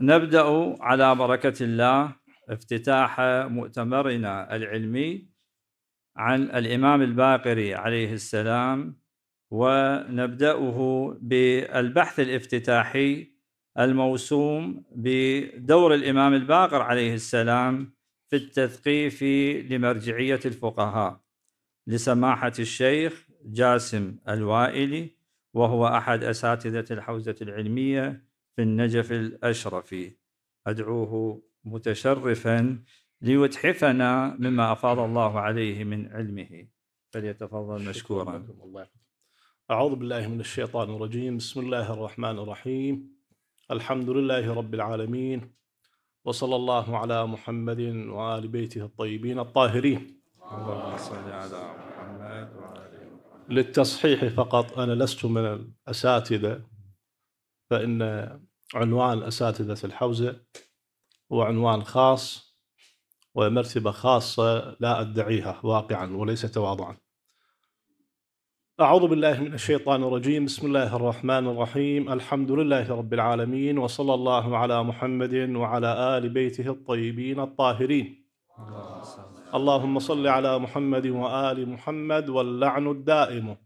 نبدأ على بركة الله افتتاح مؤتمرنا العلمي عن الإمام الباقري عليه السلام ونبدأه بالبحث الافتتاحي الموسوم بدور الإمام الباقر عليه السلام في التثقيف لمرجعية الفقهاء لسماحة الشيخ جاسم الوائلي وهو أحد أساتذة الحوزة العلمية في النجف الأشرفي أدعوه متشرفا ليتحفنا مما أفاض الله عليه من علمه فليتفضل مشكورا أعوذ بالله من الشيطان الرجيم بسم الله الرحمن الرحيم الحمد لله رب العالمين وصلى الله على محمد وآل بيته الطيبين الطاهرين اللهم صل على محمد وسلم للتصحيح فقط أنا لست من الأساتذة فإن عنوان أساتذة الحوزة وعنوان خاص ومرتبة خاصة لا أدعيها واقعا وليس تواضعا أعوذ بالله من الشيطان الرجيم بسم الله الرحمن الرحيم الحمد لله رب العالمين وصلى الله على محمد وعلى آل بيته الطيبين الطاهرين اللهم صل على محمد وآل محمد واللعن الدائم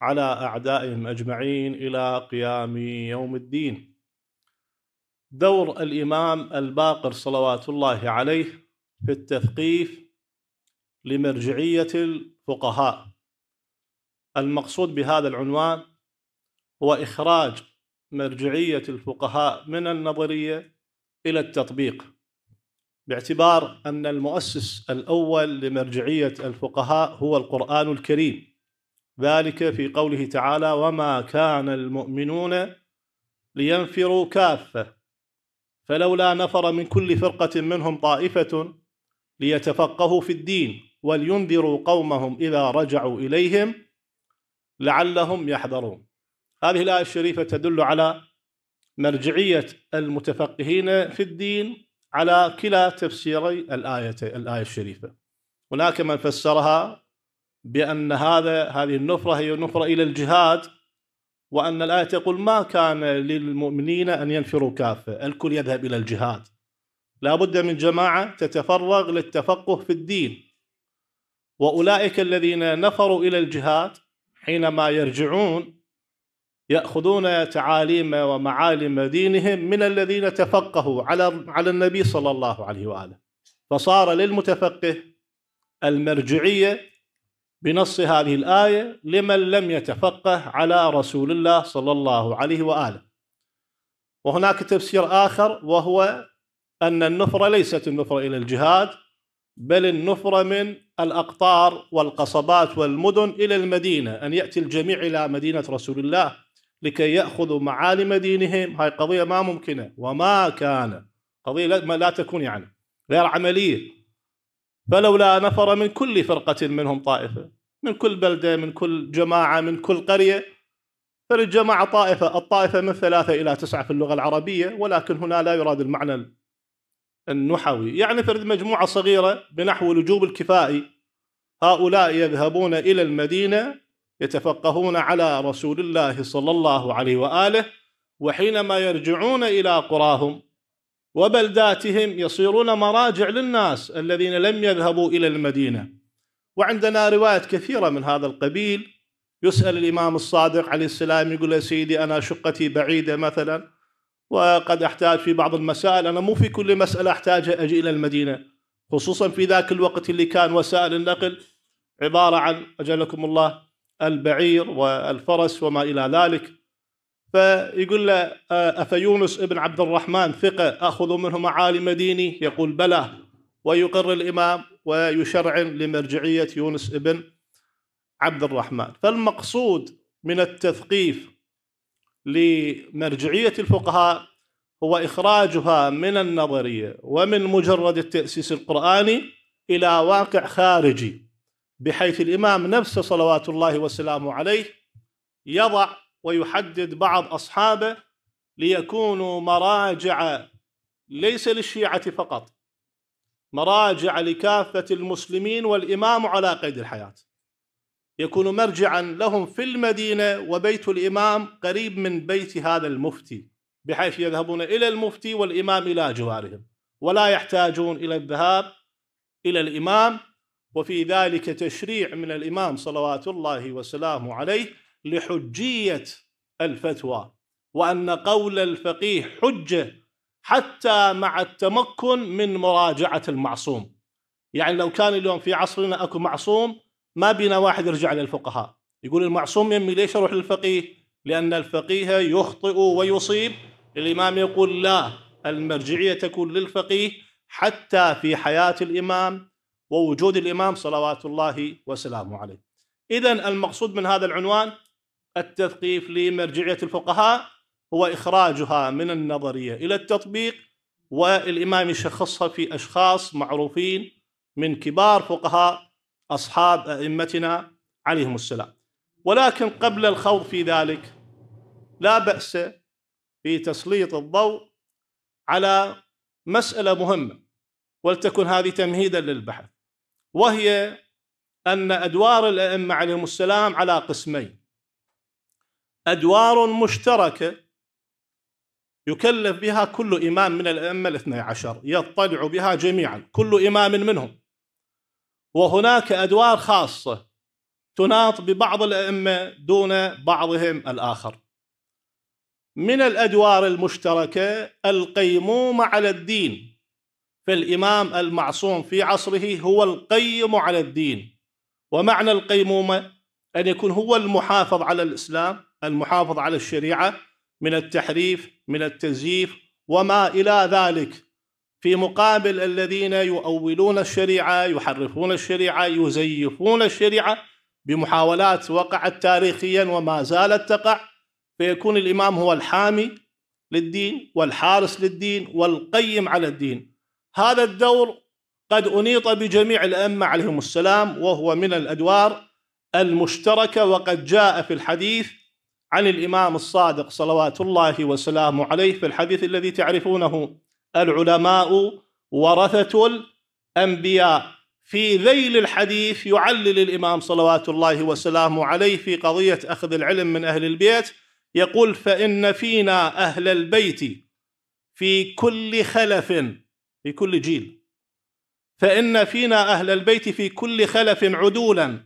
على أعدائهم أجمعين إلى قيام يوم الدين دور الإمام الباقر صلوات الله عليه في التثقيف لمرجعية الفقهاء المقصود بهذا العنوان هو إخراج مرجعية الفقهاء من النظرية إلى التطبيق باعتبار أن المؤسس الأول لمرجعية الفقهاء هو القرآن الكريم ذلك في قوله تعالى وما كان المؤمنون لينفروا كافة فلولا نفر من كل فرقة منهم طائفة ليتفقهوا في الدين ولينذروا قومهم إذا رجعوا إليهم لعلهم يحذرون هذه الآية الشريفة تدل على مرجعية المتفقهين في الدين على كلا تفسيري الآية الآية الشريفة هناك من فسرها بأن هذا هذه النفرة هي نفرة إلى الجهاد وأن الآية تقول ما كان للمؤمنين أن ينفروا كافة الكل يذهب إلى الجهاد لا بد من جماعة تتفرغ للتفقه في الدين وأولئك الذين نفروا إلى الجهاد حينما يرجعون يأخذون تعاليم ومعالم دينهم من الذين تفقهوا على على النبي صلى الله عليه وآله فصار للمتفقه المرجعية بنص هذه الآية لمن لم يتفقه على رسول الله صلى الله عليه وآله وهناك تفسير آخر وهو أن النفرة ليست النفرة إلى الجهاد بل النفرة من الأقطار والقصبات والمدن إلى المدينة أن يأتي الجميع إلى مدينة رسول الله لكي يأخذوا معالم دينهم هذه قضية ما ممكنة وما كان قضية ما لا تكون يعني غير عملية فلولا نفر من كل فرقة منهم طائفة من كل بلدة من كل جماعة من كل قرية فللجماعة طائفة الطائفة من ثلاثة إلى تسعة في اللغة العربية ولكن هنا لا يراد المعنى النحوي يعني فرد مجموعة صغيرة بنحو الوجوب الكفائي هؤلاء يذهبون إلى المدينة يتفقهون على رسول الله صلى الله عليه وآله وحينما يرجعون إلى قراهم وبلداتهم يصيرون مراجع للناس الذين لم يذهبوا الى المدينه وعندنا روايات كثيره من هذا القبيل يسال الامام الصادق عليه السلام يقول يا سيدي انا شقتي بعيده مثلا وقد احتاج في بعض المسائل انا مو في كل مساله احتاج اجي الى المدينه خصوصا في ذاك الوقت اللي كان وسائل النقل عباره عن اجلكم الله البعير والفرس وما الى ذلك فيقول له أفيونس ابن عبد الرحمن ثقة أخذ منه معالم ديني يقول بلى ويقر الإمام ويشرع لمرجعية يونس ابن عبد الرحمن فالمقصود من التثقيف لمرجعية الفقهاء هو إخراجها من النظرية ومن مجرد التأسيس القرآني إلى واقع خارجي بحيث الإمام نفسه صلوات الله وسلامه عليه يضع ويحدد بعض أصحابه ليكونوا مراجع ليس للشيعة فقط مراجع لكافة المسلمين والإمام على قيد الحياة يكون مرجعا لهم في المدينة وبيت الإمام قريب من بيت هذا المفتي بحيث يذهبون إلى المفتي والإمام إلى جوارهم ولا يحتاجون إلى الذهاب إلى الإمام وفي ذلك تشريع من الإمام صلوات الله وسلامه عليه لحجية الفتوى وأن قول الفقيه حجة حتى مع التمكن من مراجعة المعصوم يعني لو كان اليوم في عصرنا أكو معصوم ما بينا واحد يرجع للفقهاء يقول المعصوم يمي ليش أروح للفقيه لأن الفقيه يخطئ ويصيب الإمام يقول لا المرجعية تكون للفقيه حتى في حياة الإمام ووجود الإمام صلوات الله وسلامه عليه إذا المقصود من هذا العنوان التثقيف لمرجعية الفقهاء هو إخراجها من النظرية إلى التطبيق والإمام يشخصها في أشخاص معروفين من كبار فقهاء أصحاب أئمتنا عليهم السلام ولكن قبل الخوض في ذلك لا بأس في تسليط الضوء على مسألة مهمة ولتكن هذه تمهيدا للبحث وهي أن أدوار الأئمة عليهم السلام على قسمين أدوار مشتركة يكلف بها كل إمام من الأئمة الاثنى عشر يطلع بها جميعا كل إمام منهم وهناك أدوار خاصة تناط ببعض الأئمة دون بعضهم الآخر من الأدوار المشتركة القيموم على الدين فالإمام المعصوم في عصره هو القيم على الدين ومعنى القيمومة أن يكون هو المحافظ على الإسلام المحافظ على الشريعة من التحريف من التزييف وما إلى ذلك في مقابل الذين يؤولون الشريعة يحرفون الشريعة يزيفون الشريعة بمحاولات وقعت تاريخيا وما زالت تقع فيكون الإمام هو الحامي للدين والحارس للدين والقيم على الدين هذا الدور قد أنيط بجميع الأئمة عليهم السلام وهو من الأدوار المشتركة وقد جاء في الحديث عن الإمام الصادق صلوات الله وسلامه عليه في الحديث الذي تعرفونه العلماء ورثة الأنبياء في ذيل الحديث يعلل الإمام صلوات الله وسلامه عليه في قضية أخذ العلم من أهل البيت يقول فإن فينا أهل البيت في كل خلف في كل جيل فإن فينا أهل البيت في كل خلف عدولا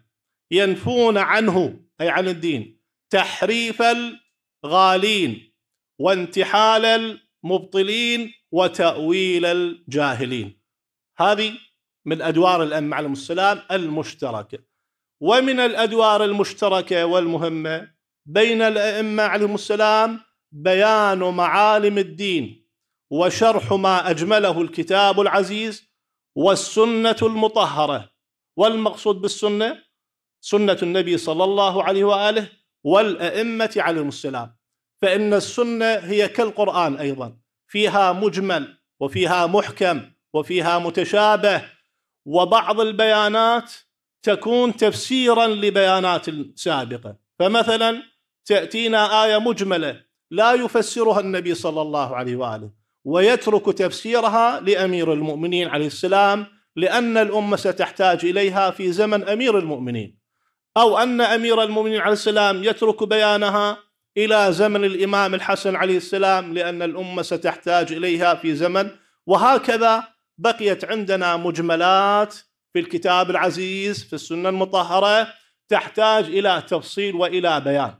ينفون عنه أي عن الدين تحريف الغالين وانتحال المبطلين وتأويل الجاهلين هذه من أدوار الأم عليهم السلام المشتركة ومن الأدوار المشتركة والمهمة بين الأئمة عليهم السلام بيان معالم الدين وشرح ما أجمله الكتاب العزيز والسنة المطهرة والمقصود بالسنة سنة النبي صلى الله عليه وآله والأئمة عليهم السلام فإن السنة هي كالقرآن أيضا فيها مجمل وفيها محكم وفيها متشابه وبعض البيانات تكون تفسيرا لبيانات سابقة فمثلا تأتينا آية مجملة لا يفسرها النبي صلى الله عليه وآله ويترك تفسيرها لأمير المؤمنين عليه السلام لأن الأمة ستحتاج إليها في زمن أمير المؤمنين أو أن أمير المؤمنين عليه السلام يترك بيانها إلى زمن الإمام الحسن عليه السلام لأن الأمة ستحتاج إليها في زمن وهكذا بقيت عندنا مجملات في الكتاب العزيز في السنة المطهرة تحتاج إلى تفصيل وإلى بيان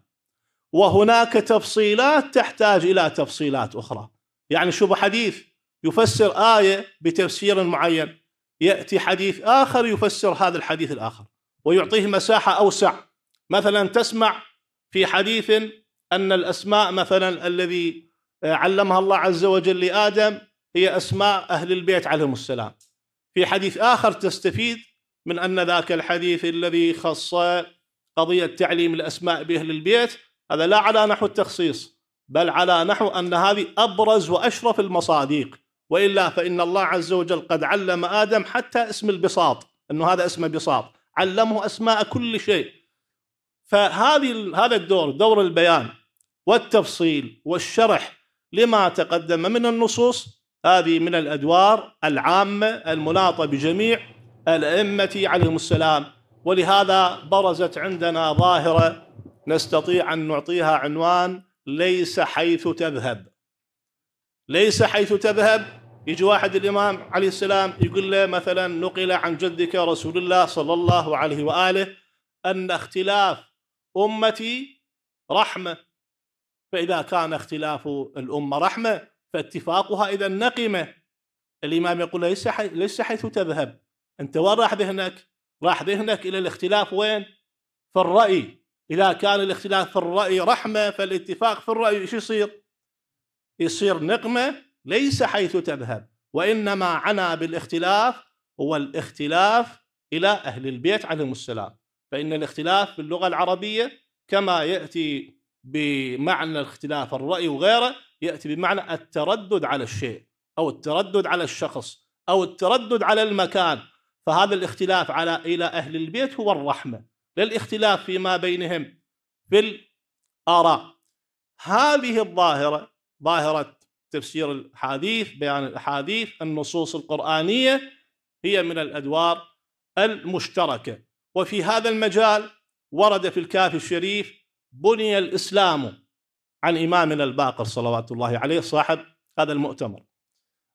وهناك تفصيلات تحتاج إلى تفصيلات أخرى يعني شوف حديث يفسر آية بتفسير معين يأتي حديث آخر يفسر هذا الحديث الآخر ويعطيه مساحة أوسع مثلا تسمع في حديث أن الأسماء مثلا الذي علمها الله عز وجل لآدم هي أسماء أهل البيت عليهم السلام في حديث آخر تستفيد من أن ذاك الحديث الذي خص قضية تعليم الأسماء بأهل البيت هذا لا على نحو التخصيص بل على نحو أن هذه أبرز وأشرف المصادق وإلا فإن الله عز وجل قد علم آدم حتى اسم البساط أنه هذا اسمه بساط علمه اسماء كل شيء فهذه هذا الدور دور البيان والتفصيل والشرح لما تقدم من النصوص هذه من الادوار العامه المناطه بجميع الائمه عليهم السلام ولهذا برزت عندنا ظاهره نستطيع ان نعطيها عنوان ليس حيث تذهب ليس حيث تذهب يجي واحد الإمام عليه السلام يقول له مثلا نقل عن جدك رسول الله صلى الله عليه وآله أن اختلاف أمتي رحمة فإذا كان اختلاف الأمة رحمة فاتفاقها إذا نقمة الإمام يقول ليس حي... ليس حيث تذهب أنت وين راح ذهنك؟ راح ذهنك إلى الاختلاف وين؟ في الرأي إذا كان الاختلاف في الرأي رحمة فالاتفاق في الرأي ايش يصير؟ يصير نقمة ليس حيث تذهب وانما عنا بالاختلاف هو الاختلاف الى اهل البيت عليهم السلام فان الاختلاف في اللغه العربيه كما ياتي بمعنى الاختلاف الراي وغيره ياتي بمعنى التردد على الشيء او التردد على الشخص او التردد على المكان فهذا الاختلاف على الى اهل البيت هو الرحمه للاختلاف فيما بينهم في الاراء هذه الظاهره ظاهره تفسير الحديث بيان الأحاديث النصوص القرآنية هي من الأدوار المشتركة وفي هذا المجال ورد في الكافي الشريف بني الإسلام عن إمامنا الباقر صلوات الله عليه صاحب هذا المؤتمر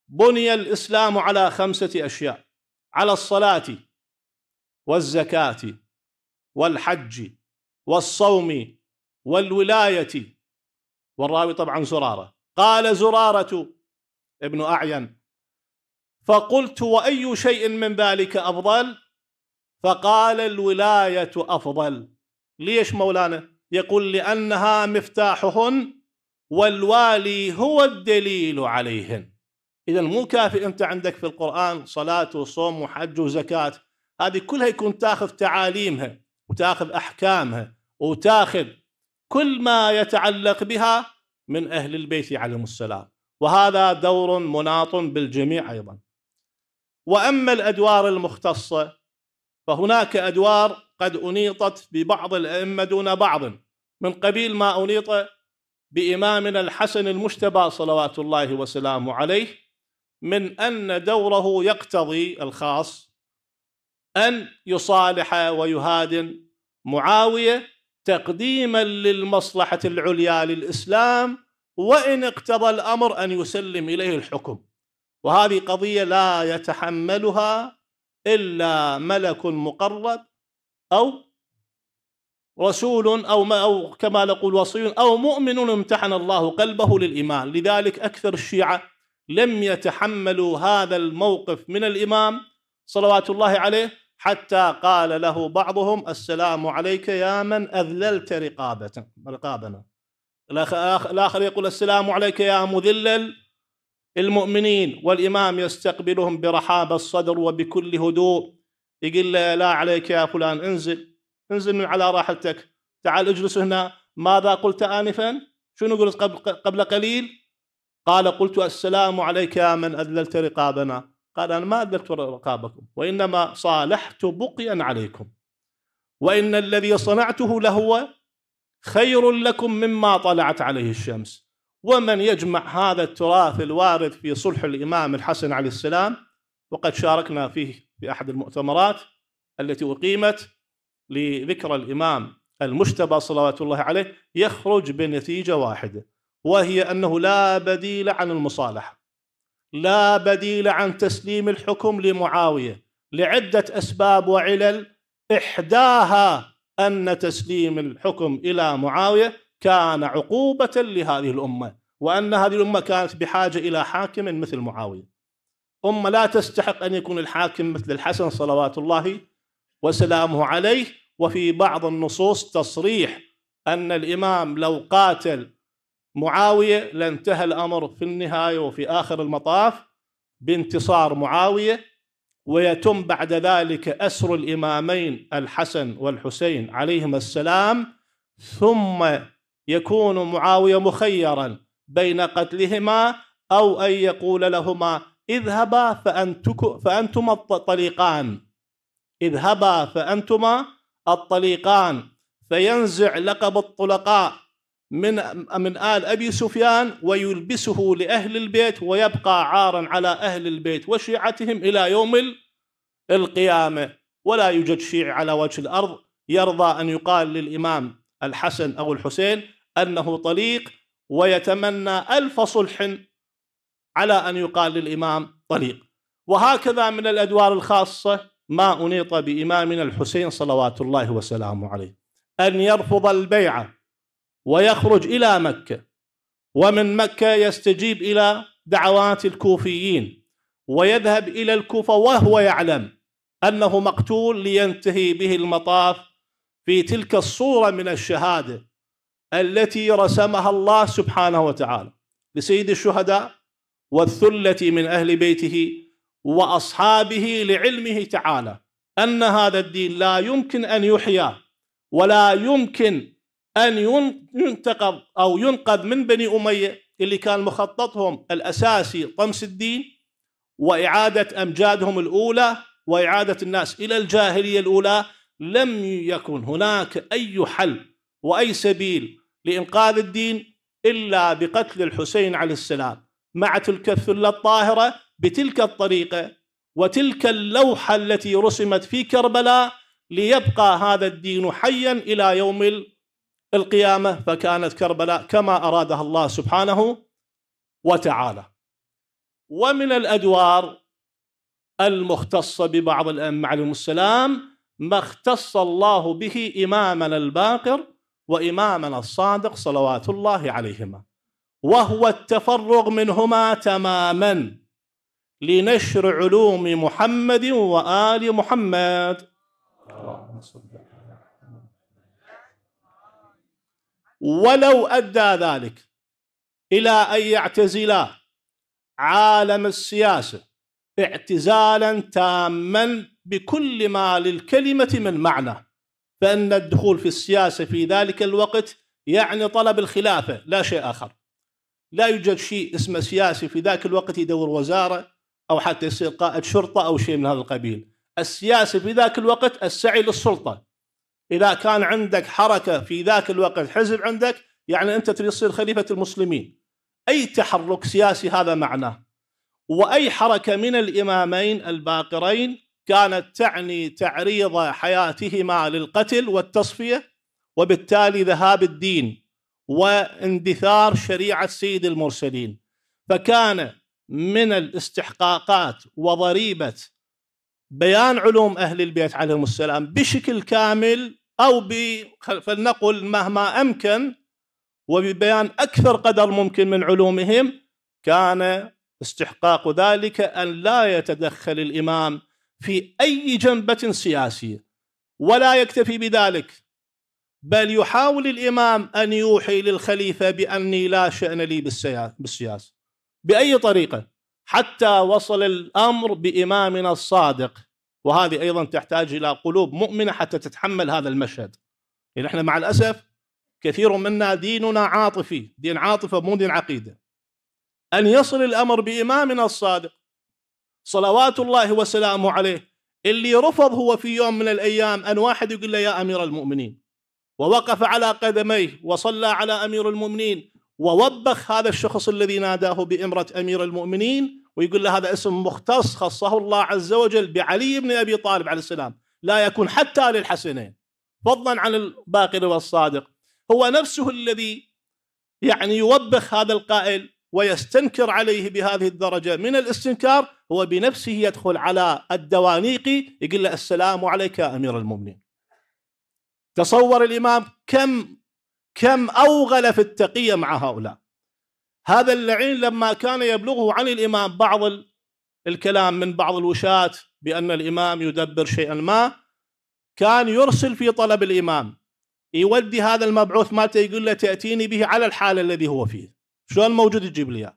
بني الإسلام على خمسة أشياء على الصلاة والزكاة والحج والصوم والولاية والراوي طبعا زرارة قال زرارة ابن أعين فقلت وأي شيء من ذلك أفضل فقال الولاية أفضل ليش مولانا يقول لأنها مفتاحهن والوالي هو الدليل عليهن إذا مو كافي أنت عندك في القرآن صلاة وصوم وحج وزكاة هذه كلها يكون تاخذ تعاليمها وتاخذ أحكامها وتاخذ كل ما يتعلق بها من أهل البيت عليهم السلام وهذا دور مناط بالجميع أيضا وأما الأدوار المختصة فهناك أدوار قد أنيطت ببعض الأئمة دون بعض من قبيل ما أنيط بإمامنا الحسن المجتبى صلوات الله وسلامه عليه من أن دوره يقتضي الخاص أن يصالح ويهادن معاوية تقديما للمصلحه العليا للاسلام وان اقتضى الامر ان يسلم اليه الحكم وهذه قضيه لا يتحملها الا ملك مقرب او رسول او ما او كما نقول وصي او مؤمن امتحن الله قلبه للايمان، لذلك اكثر الشيعه لم يتحملوا هذا الموقف من الامام صلوات الله عليه حتى قال له بعضهم السلام عليك يا من أذللت رقابة رقابنا الآخر يقول السلام عليك يا مذلل المؤمنين والإمام يستقبلهم برحاب الصدر وبكل هدوء يقول له لا عليك يا فلان انزل انزل من على راحلتك تعال اجلس هنا ماذا قلت آنفا شنو قلت قبل قليل قال قلت السلام عليك يا من أذللت رقابنا قال أنا ما وراء رقابكم وإنما صالحت بقيا عليكم وإن الذي صنعته لهو خير لكم مما طلعت عليه الشمس ومن يجمع هذا التراث الوارد في صلح الإمام الحسن عليه السلام وقد شاركنا فيه في أحد المؤتمرات التي أقيمت لذكرى الإمام المجتبى صلوات الله عليه يخرج بنتيجة واحدة وهي أنه لا بديل عن المصالحة لا بديل عن تسليم الحكم لمعاويه لعده اسباب وعلل احداها ان تسليم الحكم الى معاويه كان عقوبه لهذه الامه وان هذه الامه كانت بحاجه الى حاكم مثل معاويه. امه لا تستحق ان يكون الحاكم مثل الحسن صلوات الله وسلامه عليه وفي بعض النصوص تصريح ان الامام لو قاتل معاويه لانتهى الامر في النهايه وفي اخر المطاف بانتصار معاويه ويتم بعد ذلك اسر الامامين الحسن والحسين عليهما السلام ثم يكون معاويه مخيرا بين قتلهما او ان يقول لهما اذهبا فانتما الطليقان اذهبا فانتما الطليقان فينزع لقب الطلقاء من من آل أبي سفيان ويلبسه لأهل البيت ويبقى عارا على أهل البيت وشيعتهم إلى يوم القيامة ولا يوجد شيعي على وجه الأرض يرضى أن يقال للإمام الحسن أو الحسين أنه طليق ويتمنى ألف صلح على أن يقال للإمام طليق وهكذا من الأدوار الخاصة ما أنيط بإمامنا الحسين صلوات الله وسلامه عليه أن يرفض البيعة ويخرج إلى مكة ومن مكة يستجيب إلى دعوات الكوفيين ويذهب إلى الكوفة وهو يعلم أنه مقتول لينتهي به المطاف في تلك الصورة من الشهادة التي رسمها الله سبحانه وتعالى لسيد الشهداء والثلة من أهل بيته وأصحابه لعلمه تعالى أن هذا الدين لا يمكن أن يحيا ولا يمكن أن ينتقض أو ينقذ من بني أمية اللي كان مخططهم الأساسي طمس الدين وإعادة أمجادهم الأولى وإعادة الناس إلى الجاهلية الأولى لم يكن هناك أي حل وأي سبيل لإنقاذ الدين إلا بقتل الحسين عليه السلام مع تلك الثلة الطاهرة بتلك الطريقة وتلك اللوحة التي رسمت في كربلاء ليبقى هذا الدين حيا إلى يوم القيامة فكانت كربلاء كما أرادها الله سبحانه وتعالى ومن الأدوار المختصة ببعض الأئمة عليهم السلام ما اختص الله به إمامنا الباقر وإمامنا الصادق صلوات الله عليهما وهو التفرغ منهما تماما لنشر علوم محمد وآل محمد اللهم صل على ولو أدى ذلك إلى أن يعتزلا عالم السياسة اعتزالا تاما بكل ما للكلمة من معنى فإن الدخول في السياسة في ذلك الوقت يعني طلب الخلافة لا شيء آخر لا يوجد شيء اسمه سياسي في ذاك الوقت يدور وزارة أو حتى يصير قائد شرطة أو شيء من هذا القبيل السياسة في ذاك الوقت السعي للسلطة إذا كان عندك حركة في ذاك الوقت حزب عندك يعني أنت تريد تصير خليفة المسلمين أي تحرك سياسي هذا معناه وأي حركة من الإمامين الباقرين كانت تعني تعريض حياتهما للقتل والتصفية وبالتالي ذهاب الدين واندثار شريعة سيد المرسلين فكان من الاستحقاقات وضريبة بيان علوم أهل البيت عليهم السلام بشكل كامل أو فلنقل مهما أمكن وببيان أكثر قدر ممكن من علومهم كان استحقاق ذلك أن لا يتدخل الإمام في أي جنبة سياسية ولا يكتفي بذلك بل يحاول الإمام أن يوحي للخليفة بأني لا شأن لي بالسياسة بأي طريقة حتى وصل الأمر بإمامنا الصادق وهذه ايضا تحتاج الى قلوب مؤمنه حتى تتحمل هذا المشهد يعني احنا مع الاسف كثير منا ديننا عاطفي دين عاطفه مو دين عقيده ان يصل الامر بامامنا الصادق صلوات الله وسلامه عليه اللي رفض هو في يوم من الايام ان واحد يقول له يا امير المؤمنين ووقف على قدميه وصلى على امير المؤمنين ووبخ هذا الشخص الذي ناداه بامره امير المؤمنين ويقول له هذا اسم مختص خصه الله عز وجل بعلي بن ابي طالب عليه السلام لا يكون حتى للحسنين فضلا عن الباقر والصادق هو نفسه الذي يعني يوبخ هذا القائل ويستنكر عليه بهذه الدرجة من الاستنكار هو بنفسه يدخل على الدوانيق يقول له السلام عليك أمير المؤمنين تصور الإمام كم كم أوغل في التقية مع هؤلاء هذا اللعين لما كان يبلغه عن الإمام بعض الكلام من بعض الوشاة بأن الإمام يدبر شيئا ما كان يرسل في طلب الإمام يودي هذا المبعوث مالته يقول له تأتيني به على الحال الذي هو فيه شلون موجود تجيب لي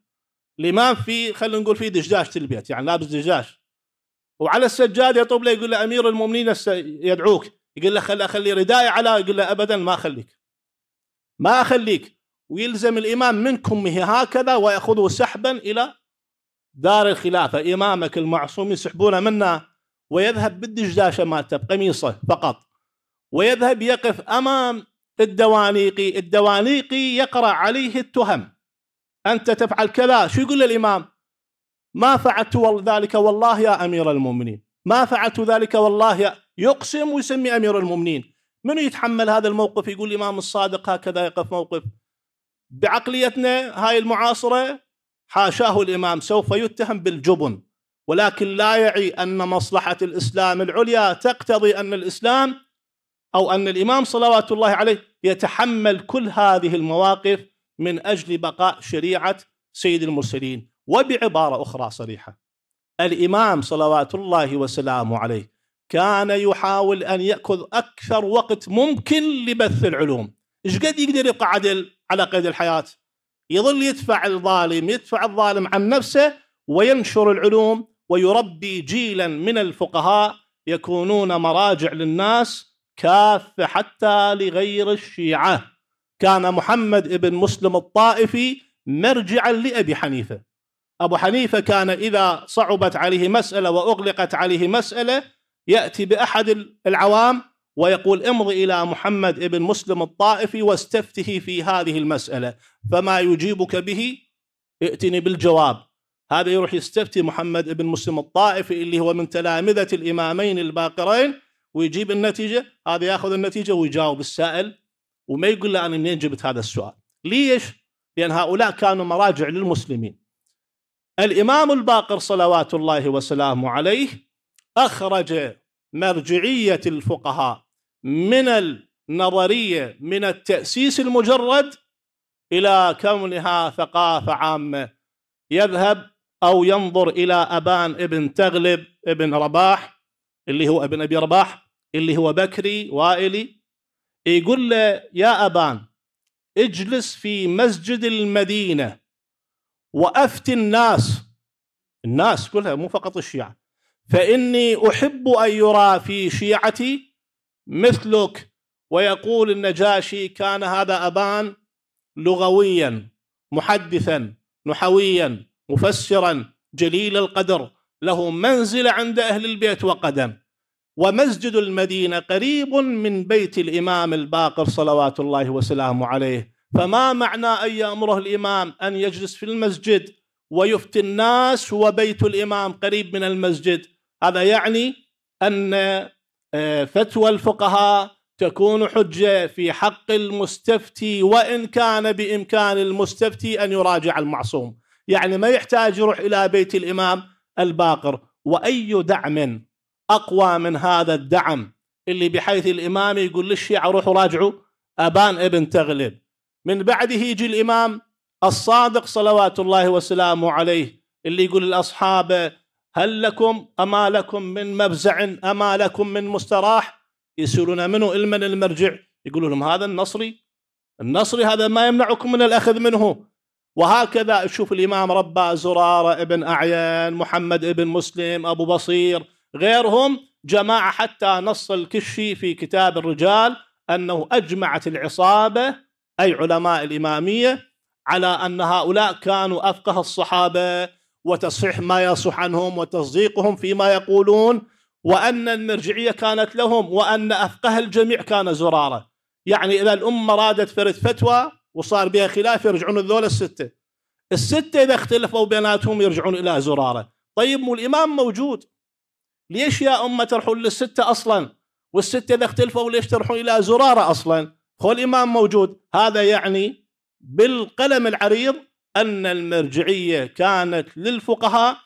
الإمام في خلينا نقول في دجاجة البيت يعني لابس دجاج وعلى السجاد يطلب له يقول له أمير المؤمنين يدعوك يقول له خلي أخلي ردائي على يقول له أبدا ما أخليك ما أخليك ويلزم الإمام منكم هكذا ويأخذه سحبا إلى دار الخلافة إمامك المعصوم يسحبونه منا ويذهب بالدجاجة مالته بقميصه فقط ويذهب يقف أمام الدوانيقي الدوانيقي يقرأ عليه التهم أنت تفعل كذا شو يقول الإمام ما فعلت ذلك والله يا أمير المؤمنين ما فعلت ذلك والله يا يقسم ويسمي أمير المؤمنين من يتحمل هذا الموقف يقول الإمام الصادق هكذا يقف موقف بعقليتنا هاي المعاصرة حاشاه الإمام سوف يتهم بالجبن ولكن لا يعي أن مصلحة الإسلام العليا تقتضي أن الإسلام أو أن الإمام صلوات الله عليه يتحمل كل هذه المواقف من أجل بقاء شريعة سيد المرسلين وبعبارة أخرى صريحة الإمام صلوات الله وسلامه عليه كان يحاول أن يأخذ أكثر وقت ممكن لبث العلوم إيش قد يقدر يبقى عدل على قيد الحياه يظل يدفع الظالم يدفع الظالم عن نفسه وينشر العلوم ويربي جيلا من الفقهاء يكونون مراجع للناس كافه حتى لغير الشيعه كان محمد بن مسلم الطائفي مرجعا لابي حنيفه ابو حنيفه كان اذا صعبت عليه مساله واغلقت عليه مساله ياتي باحد العوام ويقول امض إلى محمد ابن مسلم الطائفي واستفته في هذه المسألة فما يجيبك به ائتني بالجواب هذا يروح يستفتي محمد ابن مسلم الطائفي اللي هو من تلامذة الإمامين الباقرين ويجيب النتيجة هذا يأخذ النتيجة ويجاوب السائل وما يقول له أنا منين جبت هذا السؤال ليش؟ لأن هؤلاء كانوا مراجع للمسلمين الإمام الباقر صلوات الله وسلامه عليه أخرج مرجعية الفقهاء من النظريه من التاسيس المجرد الى كونها ثقافه عامه يذهب او ينظر الى ابان ابن تغلب ابن رباح اللي هو ابن ابي رباح اللي هو بكري وائلي يقول له يا ابان اجلس في مسجد المدينه وافتي الناس الناس كلها مو فقط الشيعه فاني احب ان يرى في شيعتي مثلك ويقول النجاشي كان هذا أبان لغويا محدثا نحويا مفسرا جليل القدر له منزل عند أهل البيت وقدم ومسجد المدينة قريب من بيت الإمام الباقر صلوات الله وسلامه عليه فما معنى أن يأمره الإمام أن يجلس في المسجد ويفتي الناس وبيت الإمام قريب من المسجد هذا يعني أن آه، فتوى الفقهاء تكون حجة في حق المستفتي وإن كان بإمكان المستفتي أن يراجع المعصوم يعني ما يحتاج يروح إلى بيت الإمام الباقر وأي دعم أقوى من هذا الدعم اللي بحيث الإمام يقول للشيعة روحوا راجعوا أبان ابن تغلب من بعده يجي الإمام الصادق صلوات الله وسلامه عليه اللي يقول الأصحاب هل لكم أما لكم من مفزع أما لكم من مستراح يسألون منه المن المرجع يقولوا لهم هذا النصري النصري هذا ما يمنعكم من الأخذ منه وهكذا شوف الإمام ربا زرارة ابن أعين محمد ابن مسلم أبو بصير غيرهم جماعة حتى نص الكشي في كتاب الرجال أنه أجمعت العصابة أي علماء الإمامية على أن هؤلاء كانوا أفقه الصحابة وتصحيح ما يصح عنهم وتصديقهم فيما يقولون وأن المرجعية كانت لهم وأن أفقه الجميع كان زرارة يعني إذا الأمة رادت فرد فتوى وصار بها خلاف يرجعون الذول الستة الستة إذا اختلفوا بيناتهم يرجعون إلى زرارة طيب مو الإمام موجود ليش يا أمة ترحون للستة أصلا والستة إذا اختلفوا ليش ترحون إلى زرارة أصلا هو الإمام موجود هذا يعني بالقلم العريض أن المرجعية كانت للفقهاء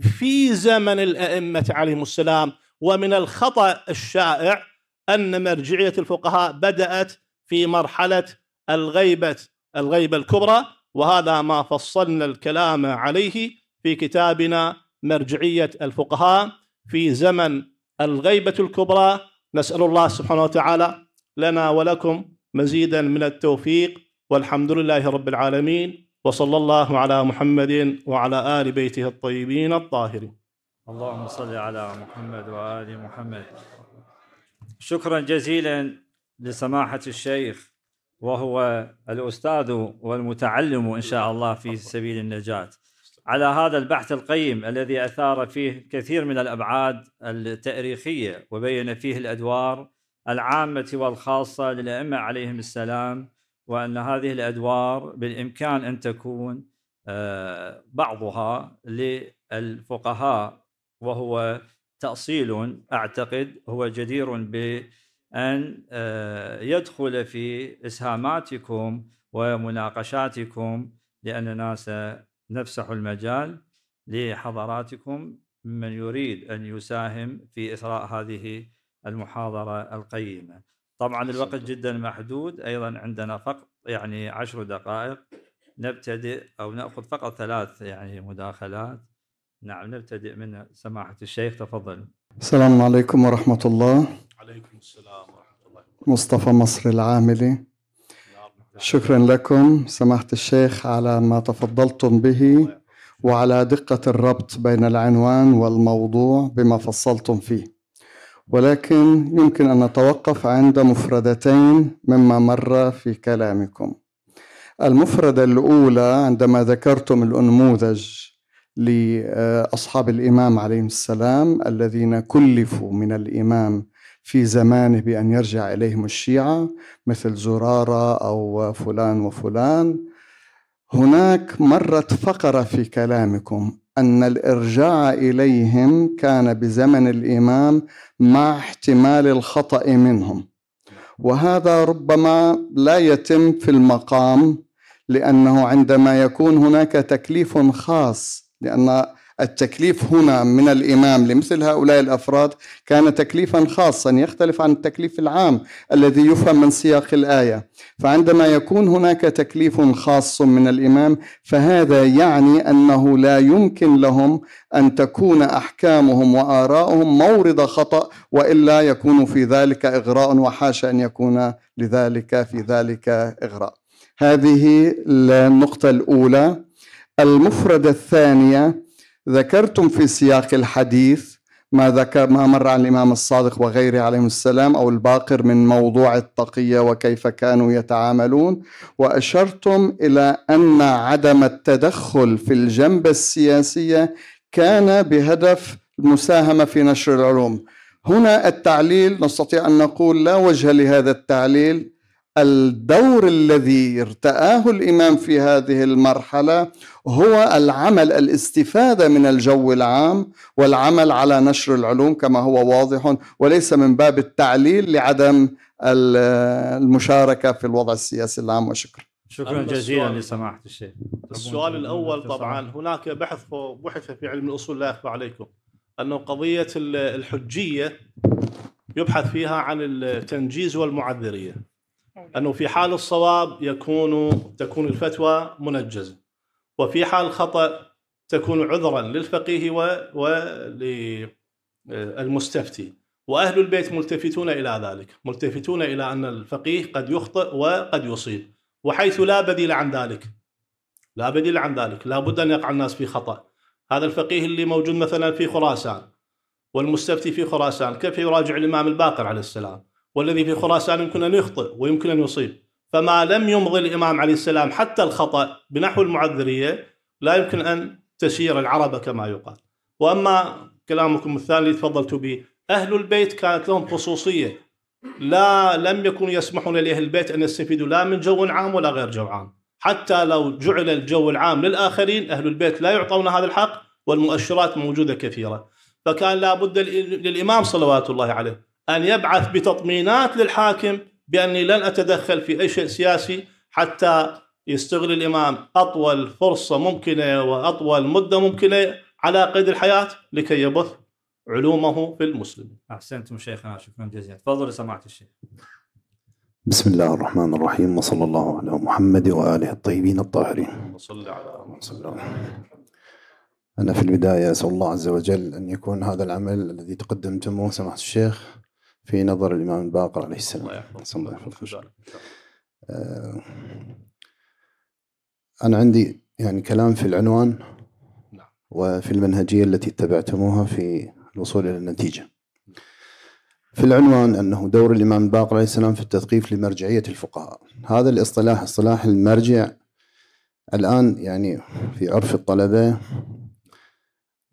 في زمن الأئمة عليهم السلام ومن الخطأ الشائع أن مرجعية الفقهاء بدأت في مرحلة الغيبة الغيبة الكبرى وهذا ما فصلنا الكلام عليه في كتابنا مرجعية الفقهاء في زمن الغيبة الكبرى نسأل الله سبحانه وتعالى لنا ولكم مزيدا من التوفيق والحمد لله رب العالمين وصلى الله على محمد وعلى آل بيته الطيبين الطاهرين اللهم صل على محمد وآل محمد شكرا جزيلا لسماحة الشيخ وهو الأستاذ والمتعلم إن شاء الله في سبيل النجاة على هذا البحث القيم الذي أثار فيه كثير من الأبعاد التاريخية وبين فيه الأدوار العامة والخاصة للأئمة عليهم السلام وان هذه الادوار بالامكان ان تكون آه، بعضها للفقهاء وهو تاصيل اعتقد هو جدير بان آه، يدخل في اسهاماتكم ومناقشاتكم لاننا سنفسح المجال لحضراتكم من يريد ان يساهم في اثراء هذه المحاضره القيمه طبعا الوقت جدا محدود ايضا عندنا فقط يعني عشر دقائق نبتدئ او ناخذ فقط ثلاث يعني مداخلات نعم نبتدئ من سماحه الشيخ تفضل السلام عليكم ورحمه الله عليكم السلام ورحمه الله مصطفى مصر العاملي شكرا لكم سماحه الشيخ على ما تفضلتم به وعلى دقه الربط بين العنوان والموضوع بما فصلتم فيه ولكن يمكن أن نتوقف عند مفردتين مما مر في كلامكم المفردة الأولى عندما ذكرتم الأنموذج لأصحاب الإمام عليهم السلام الذين كلفوا من الإمام في زمانه بأن يرجع إليهم الشيعة مثل زرارة أو فلان وفلان هناك مرت فقرة في كلامكم أن الإرجاع إليهم كان بزمن الإمام مع احتمال الخطأ منهم وهذا ربما لا يتم في المقام لأنه عندما يكون هناك تكليف خاص لأن التكليف هنا من الإمام لمثل هؤلاء الأفراد كان تكليفا خاصا يختلف عن التكليف العام الذي يفهم من سياق الآية فعندما يكون هناك تكليف خاص من الإمام فهذا يعني أنه لا يمكن لهم أن تكون أحكامهم وارائهم مورد خطأ وإلا يكون في ذلك إغراء وحاشا أن يكون لذلك في ذلك إغراء هذه النقطة الأولى المفردة الثانية ذكرتم في سياق الحديث ما ذكر ما مر عن الامام الصادق وغيره عليهم السلام او الباقر من موضوع التقيه وكيف كانوا يتعاملون واشرتم الى ان عدم التدخل في الجنب السياسيه كان بهدف المساهمه في نشر العلوم هنا التعليل نستطيع ان نقول لا وجه لهذا التعليل الدور الذي ارتآه الإمام في هذه المرحلة هو العمل الاستفادة من الجو العام والعمل على نشر العلوم كما هو واضح وليس من باب التعليل لعدم المشاركة في الوضع السياسي العام وشكرا شكرا جزيلا لسماحة الشيخ السؤال الأول طبعا هناك بحث بحث في علم الأصول لا يخفى عليكم أنه قضية الحجية يبحث فيها عن التنجيز والمعذرية أنه في حال الصواب يكون تكون الفتوى منجزة وفي حال خطأ تكون عذرا للفقيه وللمستفتي وأهل البيت ملتفتون إلى ذلك ملتفتون إلى أن الفقيه قد يخطئ وقد يصيب وحيث لا بديل عن ذلك لا بديل عن ذلك لا بد أن يقع الناس في خطأ هذا الفقيه اللي موجود مثلا في خراسان والمستفتي في خراسان كيف يراجع الإمام الباقر عليه السلام والذي في خراسان يمكن أن يخطئ ويمكن أن يصيب فما لم يمضي الإمام عليه السلام حتى الخطأ بنحو المعذرية لا يمكن أن تسير العرب كما يقال وأما كلامكم الثاني اللي تفضلتوا به أهل البيت كانت لهم خصوصية لا لم يكونوا يسمحون لأهل البيت أن يستفيدوا لا من جو عام ولا غير جو عام حتى لو جعل الجو العام للآخرين أهل البيت لا يعطون هذا الحق والمؤشرات موجودة كثيرة فكان لابد للإمام صلوات الله عليه أن يبعث بتطمينات للحاكم بأني لن أتدخل في أي شيء سياسي حتى يستغل الإمام أطول فرصة ممكنة وأطول مدة ممكنة على قيد الحياة لكي يبث علومه في المسلمين أحسنتم شيخنا شكرا جزيلا تفضل سماعة الشيخ بسم الله الرحمن الرحيم وصلى الله على محمد وآله الطيبين الطاهرين وصلى على محمد أنا في البداية أسأل الله عز وجل أن يكون هذا العمل الذي تقدمتموه سماحة الشيخ في نظر الإمام الباقر عليه السلام الله يحفظه آه، أنا عندي يعني كلام في العنوان نعم. وفي المنهجية التي اتبعتموها في الوصول إلى النتيجة في العنوان أنه دور الإمام الباقر عليه السلام في التثقيف لمرجعية الفقهاء هذا الاصطلاح اصطلاح المرجع الآن يعني في عرف الطلبة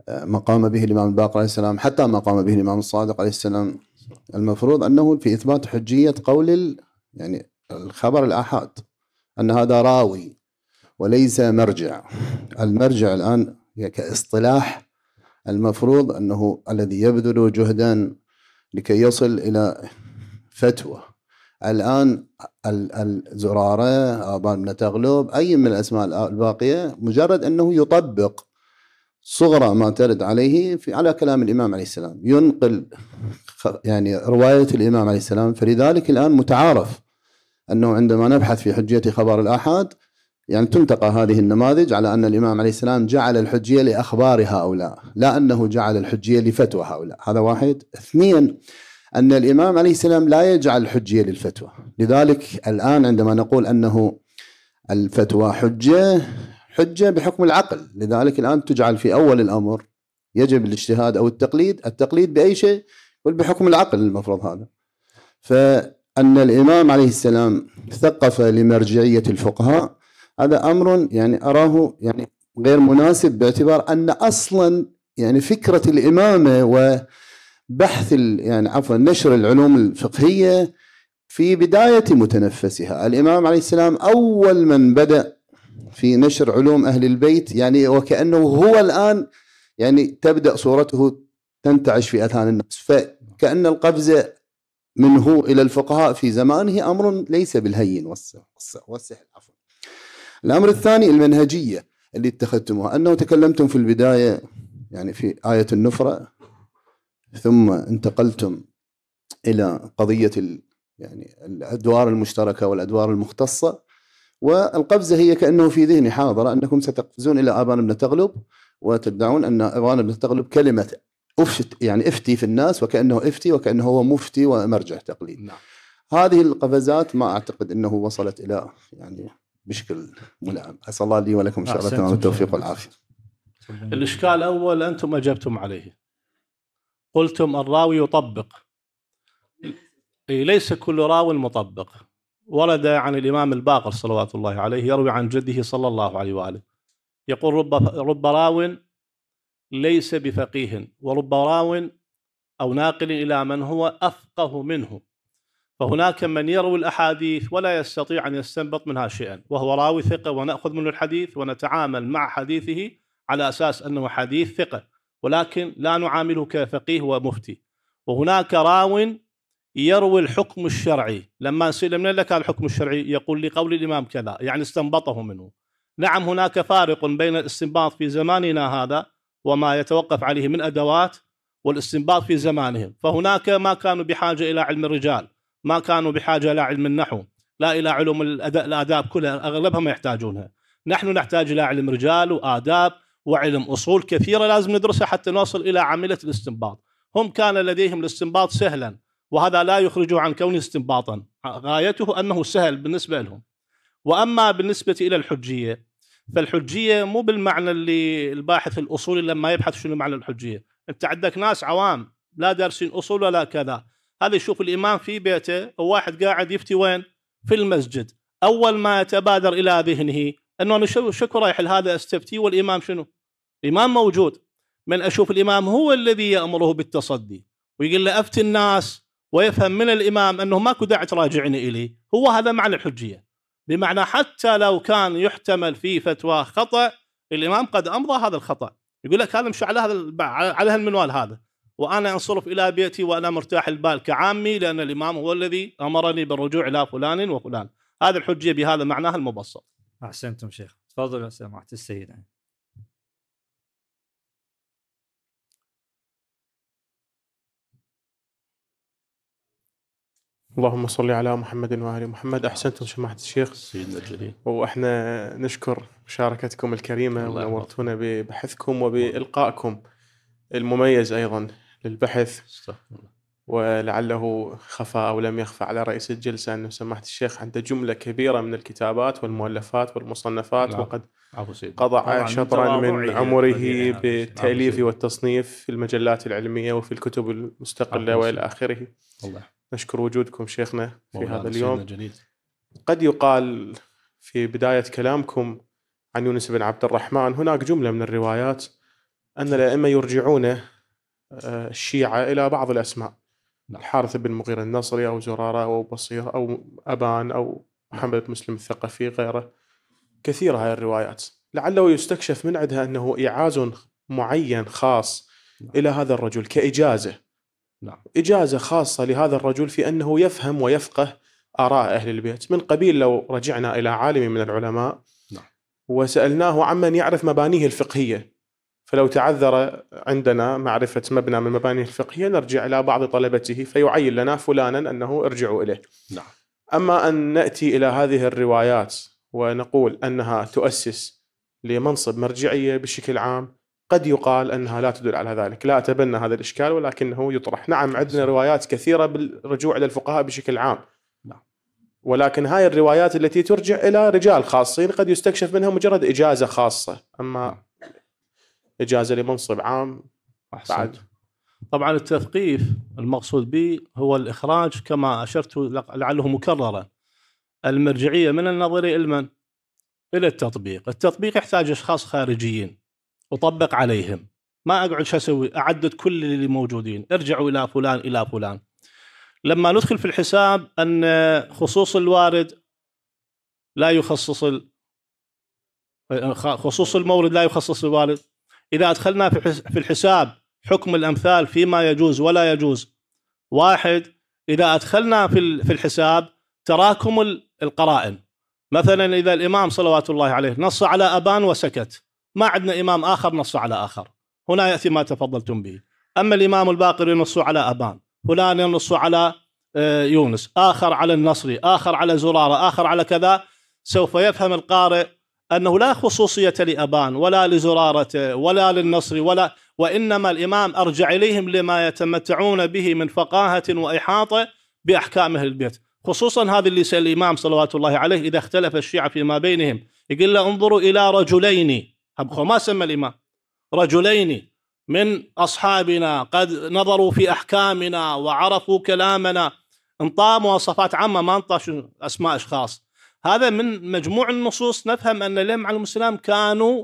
آه، ما قام به الإمام الباقر عليه السلام حتى ما قام به الإمام الصادق عليه السلام المفروض أنه في إثبات حجية قول يعني الخبر الآحاد أن هذا راوي وليس مرجع المرجع الآن كاصطلاح المفروض أنه الذي يبذل جهدا لكي يصل إلى فتوى الآن الزرارة آبان بن تغلب أي من الأسماء الباقية مجرد أنه يطبق صغرى ما ترد عليه في على كلام الإمام عليه السلام ينقل يعني رواية الإمام عليه السلام فلذلك الآن متعارف أنه عندما نبحث في حجية خبر الآحاد يعني تنتقى هذه النماذج على أن الإمام عليه السلام جعل الحجية لأخبار هؤلاء لا أنه جعل الحجية لفتوى هؤلاء هذا واحد اثنين أن الإمام عليه السلام لا يجعل الحجية للفتوى لذلك الآن عندما نقول أنه الفتوى حجة حجة بحكم العقل لذلك الآن تجعل في أول الأمر يجب الاجتهاد أو التقليد التقليد بأي شيء بل بحكم العقل المفروض هذا فأن الإمام عليه السلام ثقف لمرجعية الفقهاء هذا أمر يعني أراه يعني غير مناسب باعتبار أن أصلا يعني فكرة الإمامة وبحث يعني عفوا نشر العلوم الفقهية في بداية متنفسها الإمام عليه السلام أول من بدأ في نشر علوم أهل البيت يعني وكأنه هو الآن يعني تبدأ صورته تنتعش في أذهان الناس فكأن القفزة منه إلى الفقهاء في زمانه أمر ليس بالهين والسهل عفوا الأمر الثاني المنهجية اللي اتخذتموها أنه تكلمتم في البداية يعني في آية النفرة ثم انتقلتم إلى قضية يعني الأدوار المشتركة والأدوار المختصة والقفزة هي كأنه في ذهني حاضرة أنكم ستقفزون إلى أبان بن تغلب وتدعون أن أبان بن تغلب كلمة أفشت يعني افتي في الناس وكأنه افتي وكأنه هو مفتي ومرجع تقليد نعم. هذه القفزات ما أعتقد أنه وصلت إلى يعني بشكل ملائم أسأل الله لي ولكم إن شاء الله تمام التوفيق والعافية الإشكال الأول أنتم أجبتم عليه قلتم الراوي يطبق ليس كل راوي مطبق ورد عن الإمام الباقر صلوات الله عليه يروي عن جده صلى الله عليه وآله يقول رب, رب راو ليس بفقيه ورب راو أو ناقل إلى من هو أفقه منه فهناك من يروي الأحاديث ولا يستطيع أن يستنبط منها شيئا وهو راوي ثقة ونأخذ منه الحديث ونتعامل مع حديثه على أساس أنه حديث ثقة ولكن لا نعامله كفقيه ومفتي وهناك راو يروي الحكم الشرعي لما سئل من لك الحكم الشرعي يقول لقول الإمام كذا يعني استنبطه منه نعم هناك فارق بين الاستنباط في زماننا هذا وما يتوقف عليه من أدوات والاستنباط في زمانهم فهناك ما كانوا بحاجة إلى علم الرجال ما كانوا بحاجة إلى علم النحو لا إلى علوم الآداب كلها أغلبها ما يحتاجونها نحن نحتاج إلى علم رجال وآداب وعلم أصول كثيرة لازم ندرسها حتى نوصل إلى عاملة الاستنباط هم كان لديهم الاستنباط سهلا وهذا لا يخرجه عن كونه استنباطا غايته أنه سهل بالنسبة لهم وأما بالنسبة إلى الحجية فالحجية مو بالمعنى اللي الباحث الأصولي لما يبحث شنو معنى الحجية أنت عندك ناس عوام لا دارسين أصول ولا كذا هذا يشوف الإمام في بيته وواحد قاعد يفتي وين في المسجد أول ما يتبادر إلى ذهنه أنه أنا شكو رايح لهذا أستفتي والإمام شنو الإمام موجود من أشوف الإمام هو الذي يأمره بالتصدي ويقول له أفتي الناس ويفهم من الامام انه ماكو داعي تراجعني اليه هو هذا معنى الحجيه بمعنى حتى لو كان يحتمل في فتوى خطا الامام قد امضى هذا الخطا يقول لك هذا مش على هذا على هالمنوال هذا وانا انصرف الى بيتي وانا مرتاح البال كعامي لان الامام هو الذي امرني بالرجوع الى فلان وفلان هذا الحجيه بهذا معناها المبسط احسنتم شيخ تفضلوا سماحه السيد اللهم صل على محمد وآل محمد أحسنتم سماحة الشيخ سيدنا الجليل وإحنا نشكر مشاركتكم الكريمة ونورتونا ببحثكم وبإلقائكم المميز أيضا للبحث ولعله خفى أو لم يخفى على رئيس الجلسة أن سماحة الشيخ عنده جملة كبيرة من الكتابات والمؤلفات والمصنفات لا. نعم. وقد قضى شطرا من عمره بالتأليف والتصنيف في المجلات العلمية وفي الكتب المستقلة وإلى آخره الله نشكر وجودكم شيخنا في هذا اليوم جديد. قد يقال في بداية كلامكم عن يونس بن عبد الرحمن هناك جملة من الروايات أن الأئمة يرجعون آه، الشيعة إلى بعض الأسماء نعم. الحارث بن مغير النصري أو زرارة أو بصير أو أبان أو نعم. محمد بن مسلم الثقفي غيره كثيرة هاي الروايات لعله يستكشف من عندها أنه إعاز معين خاص نعم. إلى هذا الرجل كإجازة نعم. إجازة خاصة لهذا الرجل في أنه يفهم ويفقه آراء أهل البيت من قبيل لو رجعنا إلى عالم من العلماء نعم. وسألناه عمن يعرف مبانيه الفقهية فلو تعذر عندنا معرفة مبنى من مبانيه الفقهية نرجع إلى بعض طلبته فيعين لنا فلانا أنه ارجعوا إليه نعم. أما أن نأتي إلى هذه الروايات ونقول أنها تؤسس لمنصب مرجعية بشكل عام قد يقال انها لا تدل على ذلك، لا اتبنى هذا الاشكال ولكنه يطرح، نعم عندنا روايات كثيره بالرجوع الى الفقهاء بشكل عام. نعم. ولكن هاي الروايات التي ترجع الى رجال خاصين قد يستكشف منها مجرد اجازه خاصه، اما نعم. اجازه لمنصب عام بعد طبعا التثقيف المقصود به هو الاخراج كما اشرت لعله مكررا المرجعيه من النظري الى من؟ الى التطبيق، التطبيق يحتاج اشخاص خارجيين اطبق عليهم ما اقعد شو اسوي اعدد كل اللي موجودين ارجعوا الى فلان الى فلان لما ندخل في الحساب ان خصوص الوارد لا يخصص ال... خصوص المورد لا يخصص الوارد اذا ادخلنا في الحساب حكم الامثال فيما يجوز ولا يجوز واحد اذا ادخلنا في الحساب تراكم القرائن مثلا اذا الامام صلوات الله عليه نص على ابان وسكت ما عندنا إمام آخر نص على آخر هنا يأتي ما تفضلتم به أما الإمام الباقر ينص على أبان فلان ينص على آه، يونس آخر على النصري آخر على زرارة آخر على كذا سوف يفهم القارئ أنه لا خصوصية لأبان ولا لزرارة ولا للنصري ولا وإنما الإمام أرجع إليهم لما يتمتعون به من فقاهة وإحاطة بأحكام أهل البيت خصوصا هذا اللي سأل الإمام صلوات الله عليه إذا اختلف الشيعة فيما بينهم يقول له انظروا إلى رجلين أبخو ما سمى الإمام رجلين من أصحابنا قد نظروا في أحكامنا وعرفوا كلامنا انطاموا مواصفات عامة ما انطاشوا أسماء أشخاص هذا من مجموع النصوص نفهم أن الإمام عليهم السلام كانوا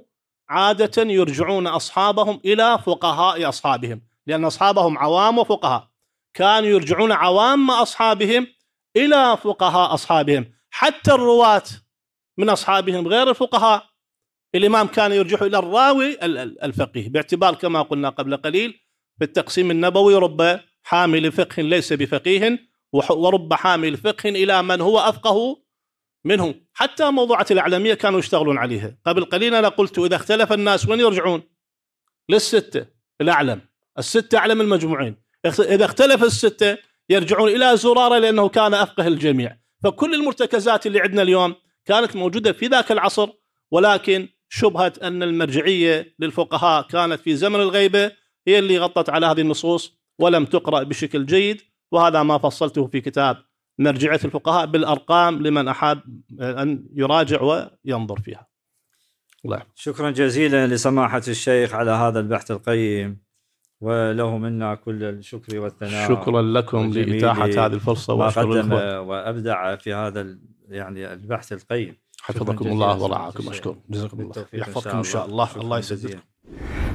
عادة يرجعون أصحابهم إلى فقهاء أصحابهم لأن أصحابهم عوام وفقهاء كانوا يرجعون عوام أصحابهم إلى فقهاء أصحابهم حتى الرواة من أصحابهم غير الفقهاء الإمام كان يرجح إلى الراوي الفقيه باعتبار كما قلنا قبل قليل في التقسيم النبوي رب حامل فقه ليس بفقيه ورب حامل فقه إلى من هو أفقه منه حتى موضوعة الإعلامية كانوا يشتغلون عليها قبل قليل أنا قلت إذا اختلف الناس وين يرجعون للستة الأعلم الستة أعلم المجموعين إذا اختلف الستة يرجعون إلى زرارة لأنه كان أفقه الجميع فكل المرتكزات اللي عندنا اليوم كانت موجودة في ذاك العصر ولكن شبهة أن المرجعية للفقهاء كانت في زمن الغيبة هي اللي غطت على هذه النصوص ولم تقرأ بشكل جيد وهذا ما فصلته في كتاب مرجعية الفقهاء بالأرقام لمن أحب أن يراجع وينظر فيها الله. شكرا جزيلا لسماحة الشيخ على هذا البحث القيم وله منا كل الشكر والثناء شكرا لكم لإتاحة هذه الفرصة وأبدع في هذا يعني البحث القيم حفظكم الله ورعاكم مشكور جزاكم الله يحفظكم ان شاء الله الله يسعدكم